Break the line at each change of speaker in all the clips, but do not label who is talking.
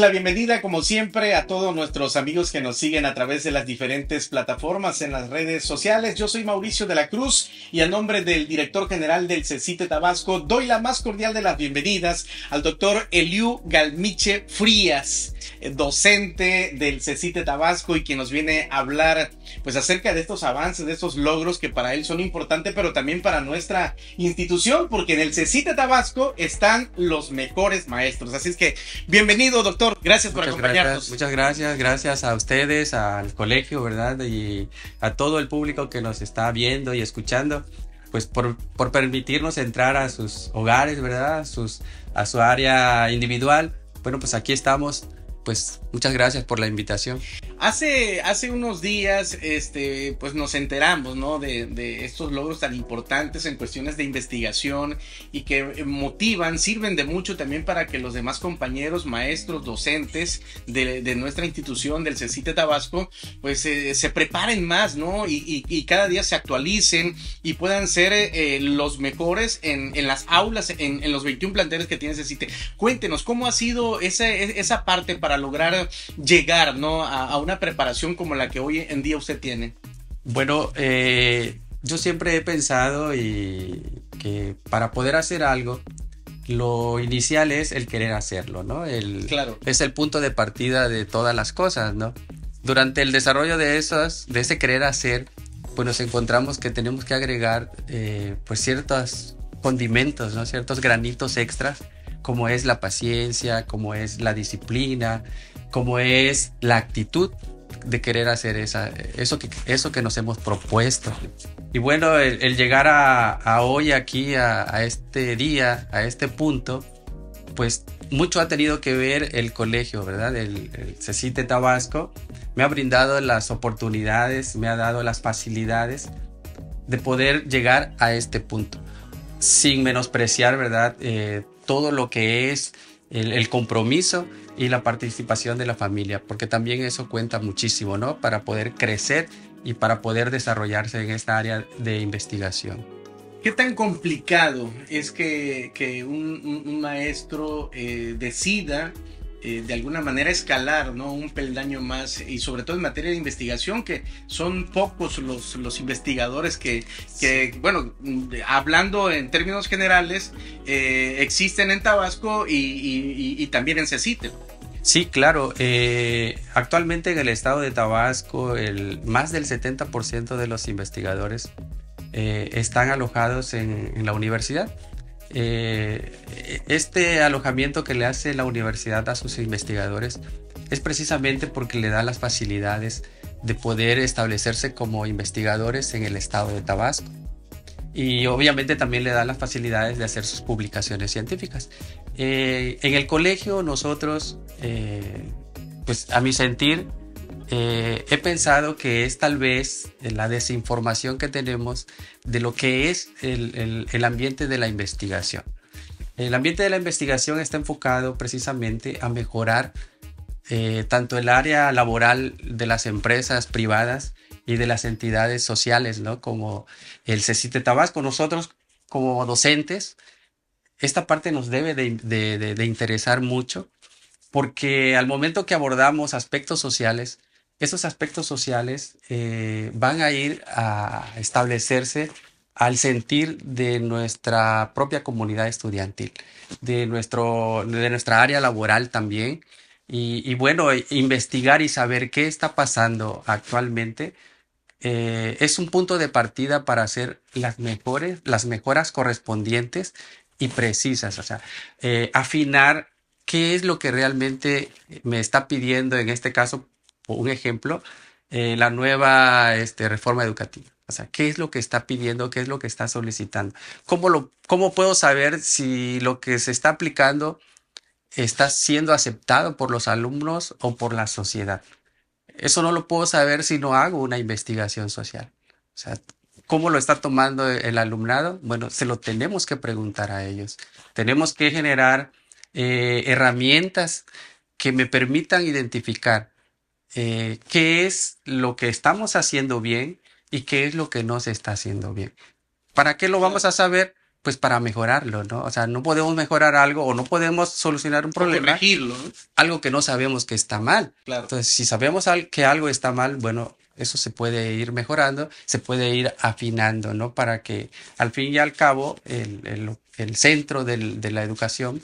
la bienvenida como siempre a todos nuestros amigos que nos siguen a través de las diferentes plataformas en las redes sociales. Yo soy Mauricio de la Cruz y a nombre del director general del CECITE Tabasco doy la más cordial de las bienvenidas al doctor Eliu Galmiche Frías, eh, docente del CECITE Tabasco y quien nos viene a hablar pues acerca de estos avances, de estos logros que para él son importantes, pero también para nuestra institución, porque en el CECITE Tabasco están los mejores maestros. Así es que bienvenido, doctor. Gracias por
acompañarnos. muchas gracias, gracias a ustedes, al colegio, ¿verdad? Y a todo el público que nos está viendo y escuchando pues por, por, permitirnos entrar a sus hogares, ¿verdad? a su área individual. Bueno, pues aquí estamos pues muchas gracias por la invitación.
Hace, hace unos días, este, pues nos enteramos, ¿no? De, de, estos logros tan importantes en cuestiones de investigación y que motivan, sirven de mucho también para que los demás compañeros, maestros, docentes de, de nuestra institución, del CECITE Tabasco, pues eh, se preparen más, ¿no? Y, y, cada día se actualicen y puedan ser eh, eh, los mejores en, en las aulas, en, en, los 21 planteles que tiene CECITE. Cuéntenos, ¿cómo ha sido esa, esa parte para lograr llegar ¿no? a, una preparación como la que hoy en día usted tiene? Bueno, eh, yo siempre he
pensado y que para poder hacer algo, lo inicial es el querer hacerlo, ¿no? El, claro. Es el punto de partida de todas las cosas, ¿no? Durante el desarrollo de esas, de ese querer hacer, pues nos encontramos que tenemos que agregar, eh, pues ciertos condimentos, ¿no? Ciertos granitos extras ...cómo es la paciencia, cómo es la disciplina, ...cómo es la actitud de querer hacer esa, eso, que, eso que nos hemos propuesto. Y bueno, el, llegar a, hoy aquí, a, este día, a este punto, pues mucho ha tenido que ver el colegio, ¿verdad? El, CECITE Tabasco me ha brindado las oportunidades, me ha dado las facilidades de poder llegar a este punto sin menospreciar, ¿verdad? Eh, todo lo que es el, compromiso y la participación de la familia, porque también eso cuenta muchísimo, ¿no? Para poder crecer y para poder desarrollarse en esta área de investigación.
¿Qué tan complicado es que, un, maestro eh, decida eh, de alguna manera escalar ¿no? un peldaño más y sobre todo en materia de investigación que son pocos los, investigadores que, bueno, hablando en términos generales, eh, existen en Tabasco y, también en CECITE.
Sí, claro. Eh, actualmente en el estado de Tabasco, el, más del 70% de los investigadores están alojados en la universidad. Eh, este alojamiento que le hace la universidad a sus investigadores es precisamente porque le da las facilidades de poder establecerse como investigadores en el estado de Tabasco. Y obviamente también le da las facilidades de hacer sus publicaciones científicas. Eh, en el colegio nosotros, eh, pues a mi sentir, eh, he pensado que es tal vez eh, la desinformación que tenemos de lo que es el, el, ambiente de la investigación. El ambiente de la investigación está enfocado precisamente a mejorar eh, tanto el área laboral de las empresas privadas y de las entidades sociales, ¿no? Como el CECITE Tabasco. Nosotros, como docentes, esta parte nos debe de, de, de interesar mucho porque al momento que abordamos aspectos sociales, esos aspectos sociales eh, van a ir a establecerse al sentir de nuestra propia comunidad estudiantil, de, nuestro, de nuestra área laboral también. Y, bueno, e investigar y saber qué está pasando actualmente eh, es un punto de partida para hacer las mejores, las mejoras correspondientes y precisas. O sea, eh, afinar qué es lo que realmente me está pidiendo en este caso un ejemplo, eh, la nueva este, reforma educativa. O sea, ¿qué es lo que está pidiendo? ¿Qué es lo que está solicitando? ¿Cómo, lo, cómo puedo saber si lo que se está aplicando está siendo aceptado por los alumnos o por la sociedad? Eso no lo puedo saber si no hago una investigación social. O sea, ¿cómo lo está tomando el alumnado? Bueno, se lo tenemos que preguntar a ellos. Tenemos que generar eh, herramientas que me permitan identificar eh, qué es lo que estamos haciendo bien y qué es lo que no se está haciendo bien. ¿Para qué lo vamos a saber? Pues para mejorarlo, ¿no? O sea, no podemos mejorar algo o no podemos solucionar un problema. Algo que no sabemos que está mal. Entonces, si sabemos que algo está mal, bueno, eso se puede ir mejorando, se puede ir afinando, ¿no? Para que al fin y al cabo el, centro de la educación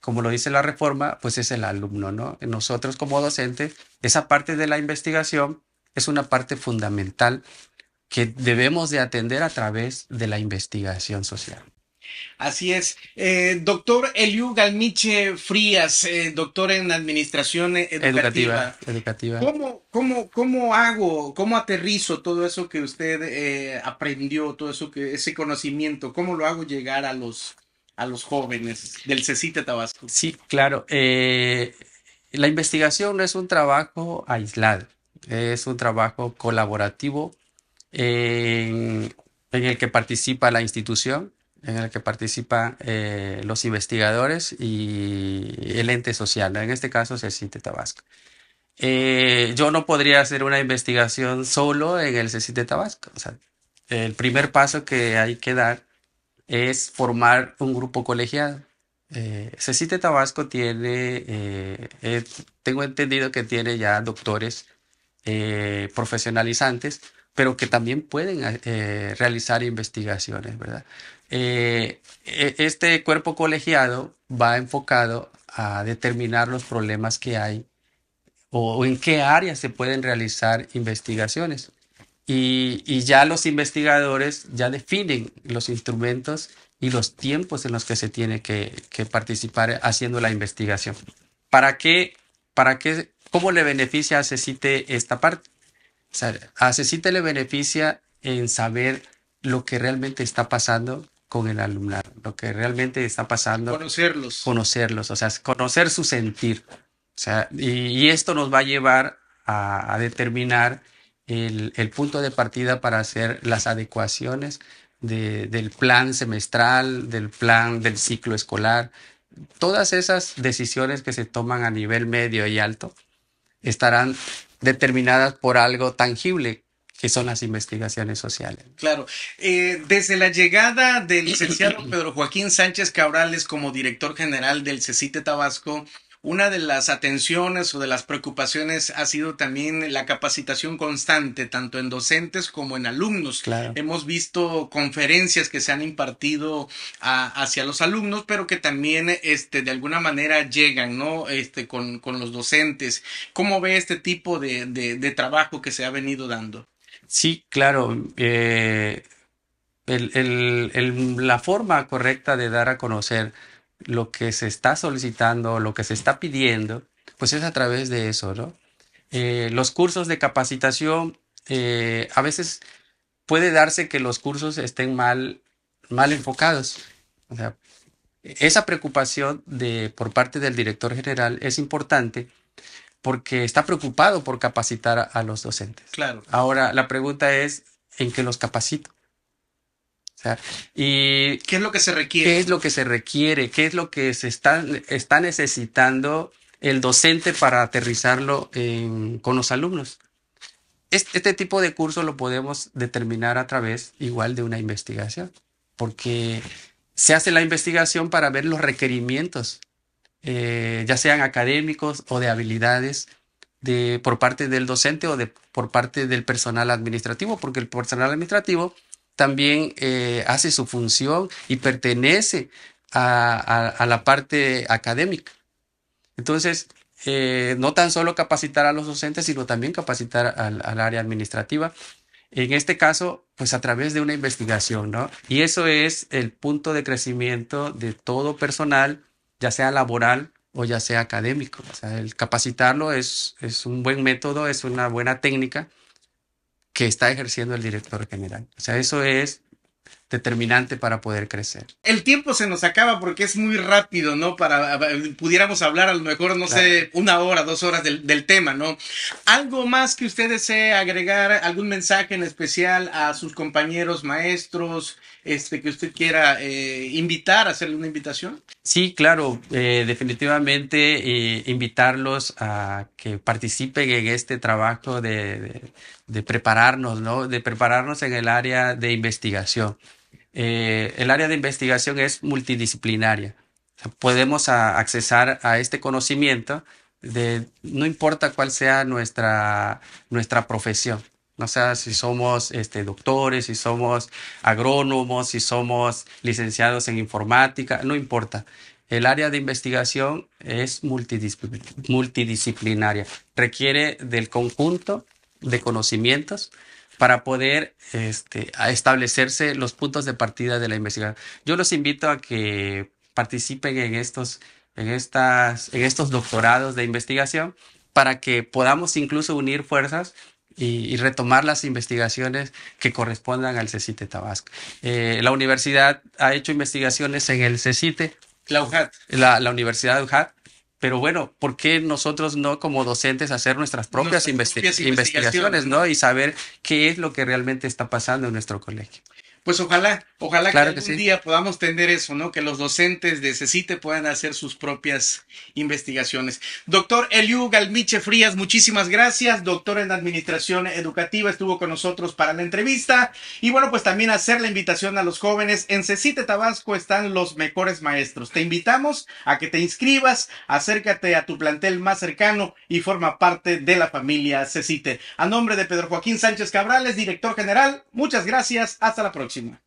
como lo dice la reforma, pues es el alumno, ¿no? Nosotros como docentes, esa parte de la investigación es una parte fundamental que debemos de atender a través de la investigación social.
Así es. Eh, doctor Eliu Galmiche Frías, eh, doctor en Administración e- Educativa. ¿Cómo, cómo, hago, cómo aterrizo todo eso que usted eh, aprendió, todo eso que, ese conocimiento? ¿Cómo lo hago llegar a los a los jóvenes del CECITE Tabasco? Sí,
claro. Eh, la investigación no es un trabajo aislado, es un trabajo colaborativo en, el que participa la institución, en el que participan eh, los investigadores y el ente social, en este caso CECITE Tabasco. Eh, yo no podría hacer una investigación solo en el CECITE Tabasco. O sea, el primer paso que hay que dar es formar un grupo colegiado. Eh, Cecite Tabasco tiene, eh, eh, tengo entendido que tiene ya doctores profesionalizantes, pero que también pueden realizar investigaciones, ¿verdad? E, este cuerpo colegiado va enfocado a determinar los problemas que hay o en qué áreas se pueden realizar investigaciones. Y, ya los investigadores ya definen los instrumentos y los tiempos en los que se tiene que, participar haciendo la investigación. ¿Para qué? ¿Para qué? ¿Cómo le beneficia a CECITE esta parte? O a CECITE le beneficia en saber lo que realmente está pasando con el alumnado, lo que realmente está pasando. Conocerlos. Conocerlos, o sea, conocer su sentir. O sea, y, esto nos va a llevar a determinar el, punto de partida para hacer las adecuaciones del plan semestral, del plan del ciclo escolar. Todas esas decisiones que se toman a nivel medio y alto estarán determinadas por algo tangible que son las investigaciones sociales.
Claro. Eh, desde la llegada del licenciado Pedro Joaquín Sánchez Cabrales como director general del CECITE Tabasco, una de las atenciones o de las preocupaciones ha sido también la capacitación constante, tanto en docentes como en alumnos. Hemos visto conferencias que se han impartido hacia los alumnos, pero que también este, de alguna manera llegan ¿no? este, con, con los docentes. ¿Cómo ve este tipo de, de, trabajo que se ha venido dando?
Sí, claro. Eh, la forma correcta de dar a conocer lo que se está solicitando, lo que se está pidiendo, pues es a través de eso, ¿no? Eh, los cursos de capacitación, eh, a veces puede darse que los cursos estén mal, mal enfocados. esa preocupación de, por parte del director general es importante porque está preocupado por capacitar a, los docentes. Claro. Ahora, la pregunta es, ¿en qué los capacito? y ¿Qué es lo que se requiere? ¿Qué es lo que se requiere? ¿Qué es lo que se está, está necesitando el docente para aterrizarlo con los alumnos? Este, este, tipo de curso lo podemos determinar a través igual de una investigación, porque se hace la investigación para ver los requerimientos, eh, ya sean académicos o de habilidades de, por parte del docente o de, por parte del personal administrativo, porque el personal administrativo también eh, hace su función y pertenece a, la parte académica. Entonces, eh, no tan solo capacitar a los docentes, sino también capacitar al, área administrativa. En este caso, pues a través de una investigación, ¿no? Y eso es el punto de crecimiento de todo personal, ya sea laboral o ya sea académico. O sea, el capacitarlo es, es un buen método, es una buena técnica que está ejerciendo el director general. O sea, eso es determinante para poder crecer.
El tiempo se nos acaba porque es muy rápido, ¿no? Para, pudiéramos hablar a lo mejor, no sé, una hora, dos horas del, del, tema, ¿no? ¿Algo más que usted desee agregar, algún mensaje en especial a sus compañeros maestros este, que usted quiera eh, invitar, hacerle una invitación?
Sí, claro, eh, definitivamente eh, invitarlos a que participen en este trabajo de, prepararnos, ¿no? De prepararnos en el área de investigación. el área de investigación es multidisciplinaria. podemos accesar a este conocimiento de no importa cuál sea nuestra, nuestra profesión no sea si somos este, doctores, si somos agrónomos, si somos licenciados en informática, no importa. El área de investigación es multidisciplinaria, requiere del conjunto de conocimientos para poder este, establecerse los puntos de partida de la investigación. Yo los invito a que participen en estos, en estas, en estos doctorados de investigación para que podamos incluso unir fuerzas y, retomar las investigaciones que correspondan al CECITE Tabasco. Eh, la universidad ha hecho investigaciones en el CECITE. La UJAT. La, Universidad de UJAT. Pero bueno, ¿por qué nosotros no como docentes hacer nuestras propias, investigaciones, investigaciones ¿no? y saber qué es lo que realmente está pasando en nuestro colegio? pues ojalá, ojalá que algún día
podamos tener eso, ¿no? Que los docentes de CECITE puedan hacer sus propias investigaciones. Doctor Eliú Galmiche Frías, muchísimas gracias. Doctor en Administración Educativa, estuvo con nosotros para la entrevista. Y bueno, pues también hacer la invitación a los jóvenes. En CECITE Tabasco están los mejores maestros. Te invitamos a que te inscribas, acércate a tu plantel más cercano y forma parte de la familia CECITE. A nombre de Pedro Joaquín Sánchez Cabrales, director general, muchas gracias. Hasta la próxima. function